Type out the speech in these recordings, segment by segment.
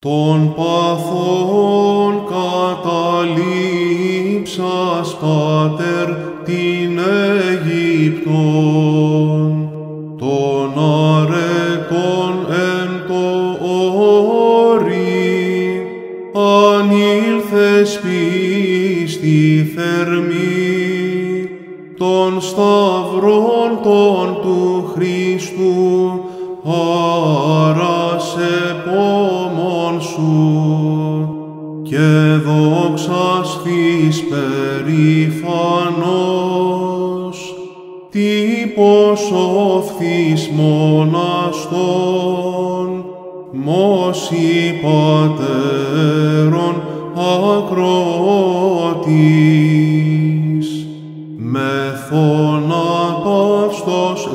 Τον παθών καταλήψας, Πατέρ, την Αιγύπτον, τον αρετών εν το όρι, ήλθες πίστη θερμή, Τον σταυρών τον του Χριστού άρασε και δόξα της περήφανος. τύπος οφθής μοναστών μόση πατέρων ακρότη. με θώνα παυστος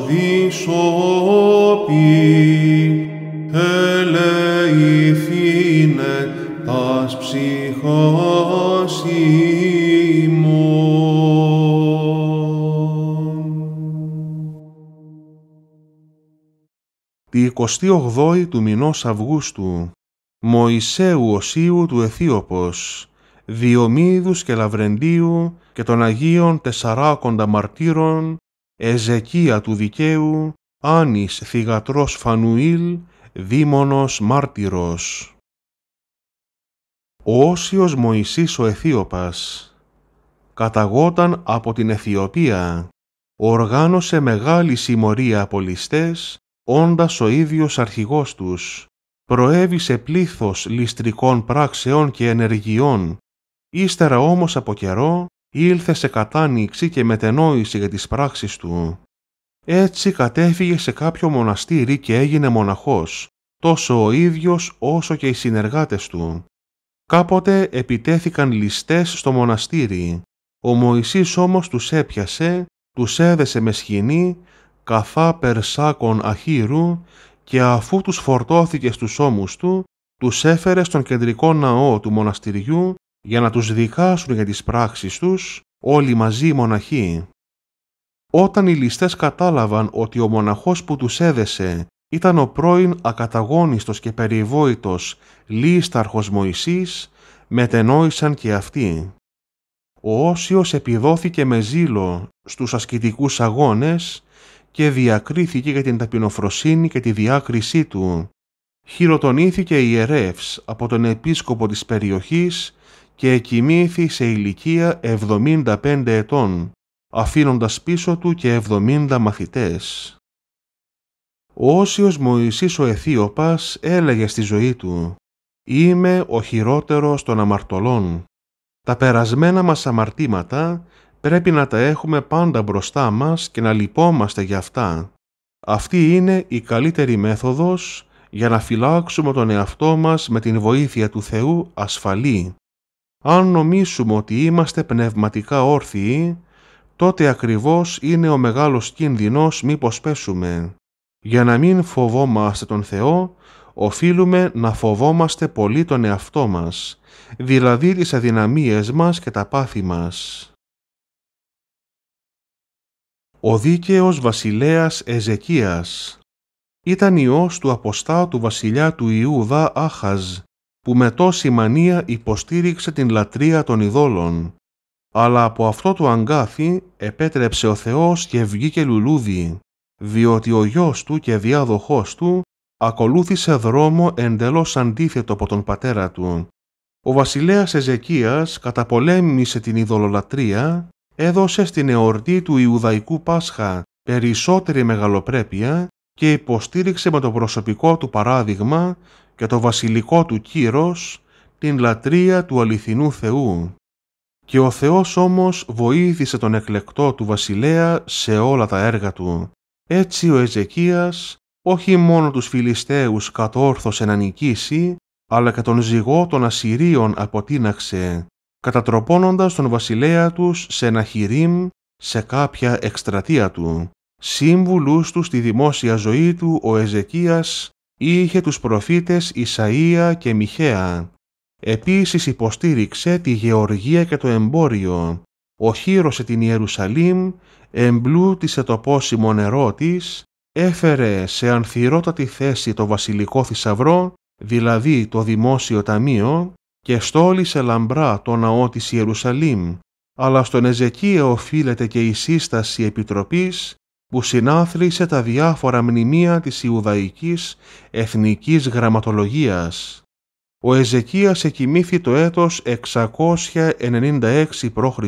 τη 28η του μηνός Αυγούστου, Μωυσέου Οσίου του Αιθίωπος, Διομήδους και Λαβρεντίου και των Αγίων Τεσσαράκοντα Μαρτύρων, Εζεκία του Δικαίου, Άνης Θυγατρός Φανουήλ, Δήμονος Μάρτυρος. Ο Όσιος Μωυσής ο Αιθίωπας καταγόταν από την Αιθιοπία, οργάνωσε μεγάλη συμμορία από όντας ο ίδιος αρχηγός τους, προέβησε πλήθος ληστρικών πράξεων και ενεργειών. Ύστερα όμως από καιρό ήλθε σε κατάνοιξη και μετενόηση για τις πράξεις του. Έτσι κατέφυγε σε κάποιο μοναστήρι και έγινε μοναχός, τόσο ο ίδιος όσο και οι συνεργάτες του. Κάποτε επιτέθηκαν ληστές στο μοναστήρι. Ο Μωυσής όμως τους έπιασε, τους έδεσε με σχοινή καθά περσάκων αχύρου και αφού τους φορτώθηκε στους ώμους του, τους έφερε στον κεντρικό ναό του μοναστηριού για να τους δικάσουν για τις πράξεις τους όλοι μαζί οι μοναχοί. Όταν οι ληστές κατάλαβαν ότι ο μοναχός που τους έδεσε ήταν ο πρώην ακαταγόνιστος και περιβόητος λίσταρχος Μωυσής, μετενόησαν και αυτοί. Ο Όσιος επιδόθηκε με ζήλο στους ασκητικούς αγώνες και διακρίθηκε για την ταπεινοφροσύνη και τη διάκρισή του. Χειροτονήθηκε ιερεύς από τον επίσκοπο της περιοχής και εκοιμήθη σε ηλικία 75 ετών, αφήνοντας πίσω του και 70 μαθητές. Ο Όσιος Μωυσής ο Αιθίωπας έλεγε στη ζωή του «Είμαι ο χειρότερος των αμαρτωλών. Τα περασμένα μας αμαρτήματα πρέπει να τα έχουμε πάντα μπροστά μας και να λυπόμαστε για αυτά. Αυτή είναι η καλύτερη μέθοδος για να φυλάξουμε τον εαυτό μας με την βοήθεια του Θεού ασφαλή. Αν νομίσουμε ότι είμαστε πνευματικά όρθιοι, τότε ακριβώς είναι ο μεγάλος κίνδυνος μήπως πέσουμε. Για να μην φοβόμαστε τον Θεό, οφείλουμε να φοβόμαστε πολύ τον εαυτό μας, δηλαδή τις αδυναμίες μας και τα πάθη μας ο δίκαιος βασιλέας Εζεκίας. Ήταν ιός του αποστάτου βασιλιά του Ιούδα Άχαζ, που με τόση μανία υποστήριξε την λατρεία των ειδόλων. Αλλά από αυτό το αγκάθι επέτρεψε ο Θεός και βγήκε λουλούδι, διότι ο γιος του και διάδοχός του ακολούθησε δρόμο εντελώς αντίθετο από τον πατέρα του. Ο βασιλέας Εζεκίας καταπολέμησε την ειδωλολατρεία έδωσε στην εορτή του Ιουδαϊκού Πάσχα περισσότερη μεγαλοπρέπεια και υποστήριξε με το προσωπικό του παράδειγμα και το βασιλικό του κύρος την λατρεία του αληθινού Θεού. Και ο Θεός όμως βοήθησε τον εκλεκτό του βασιλέα σε όλα τα έργα του. Έτσι ο Εζεκίας όχι μόνο τους Φιλιστέους κατόρθωσε να νικήσει, αλλά και τον ζυγό των Ασσυρίων αποτείναξε κατατροπώνοντας τον βασιλέα τους σε ένα χειρίμ σε κάποια εκστρατεία του. Σύμβουλούς του στη δημόσια ζωή του ο Εζεκίας είχε τους προφήτες Ισαΐα και Μιχαία. Επίσης υποστήριξε τη γεωργία και το εμπόριο. Οχύρωσε την Ιερουσαλήμ, εμπλούτησε το πόσιμο νερό της, έφερε σε ανθυρότατη θέση το βασιλικό θησαυρό, δηλαδή το δημόσιο ταμείο, και στόλισε λαμπρά το ναό της Ιερουσαλήμ, αλλά στον Εζεκία οφείλεται και η σύσταση επιτροπής που συνάθλισε τα διάφορα μνημεία της Ιουδαϊκής Εθνικής Γραμματολογίας. Ο Εζεκίας εκοιμήθη το έτος 696 π.Χ.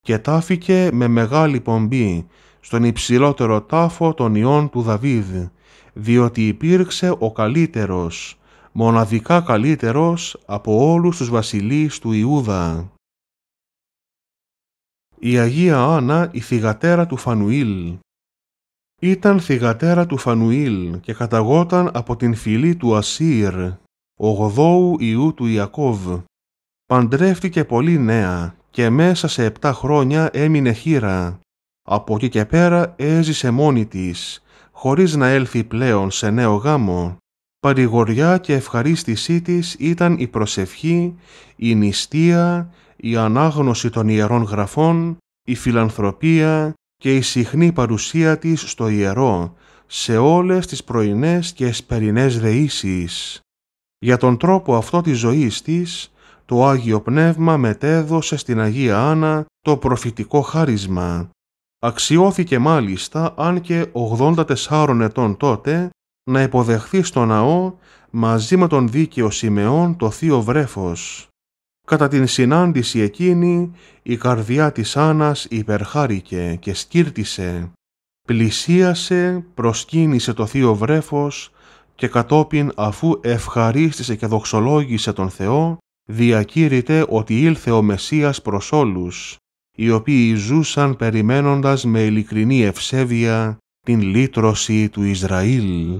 και τάφηκε με μεγάλη πομπή στον υψηλότερο τάφο των ιών του Δαβίδ, διότι υπήρξε ο καλύτερος, μοναδικά καλύτερος από όλους τους βασιλείς του Ιούδα. Η Αγία Άννα, η θυγατέρα του Φανουήλ. Ήταν θυγατέρα του Φανουήλ και καταγόταν από την φυλή του Ασύρ, γοδόου ιού του Ιακώβ. Παντρεύτηκε πολύ νέα και μέσα σε επτά χρόνια έμεινε χείρα. Από εκεί και πέρα έζησε μόνη της, χωρίς να έλθει πλέον σε νέο γάμο παρηγοριά και ευχαρίστησή της ήταν η προσευχή, η νηστεία, η ανάγνωση των Ιερών Γραφών, η φιλανθρωπία και η συχνή παρουσία της στο Ιερό, σε όλες τις πρωινές και εσπερινές δεήσεις. Για τον τρόπο αυτό της ζωής της, το Άγιο Πνεύμα μετέδωσε στην Αγία Άννα το προφητικό χάρισμα. Αξιώθηκε μάλιστα, αν και 84 ετών τότε, να υποδεχθεί στο ναό μαζί με τον δίκαιο Σιμεών το θείο βρέφος. Κατά την συνάντηση εκείνη η καρδιά της Άννας υπερχάρηκε και σκύρτησε. Πλησίασε, προσκύνησε το θείο βρέφος και κατόπιν αφού ευχαρίστησε και δοξολόγησε τον Θεό, διακήρυτε ότι ήλθε ο Μεσσίας προς όλους, οι οποίοι ζούσαν περιμένοντας με ειλικρινή ευσέβεια την λύτρωση του Ισραήλ.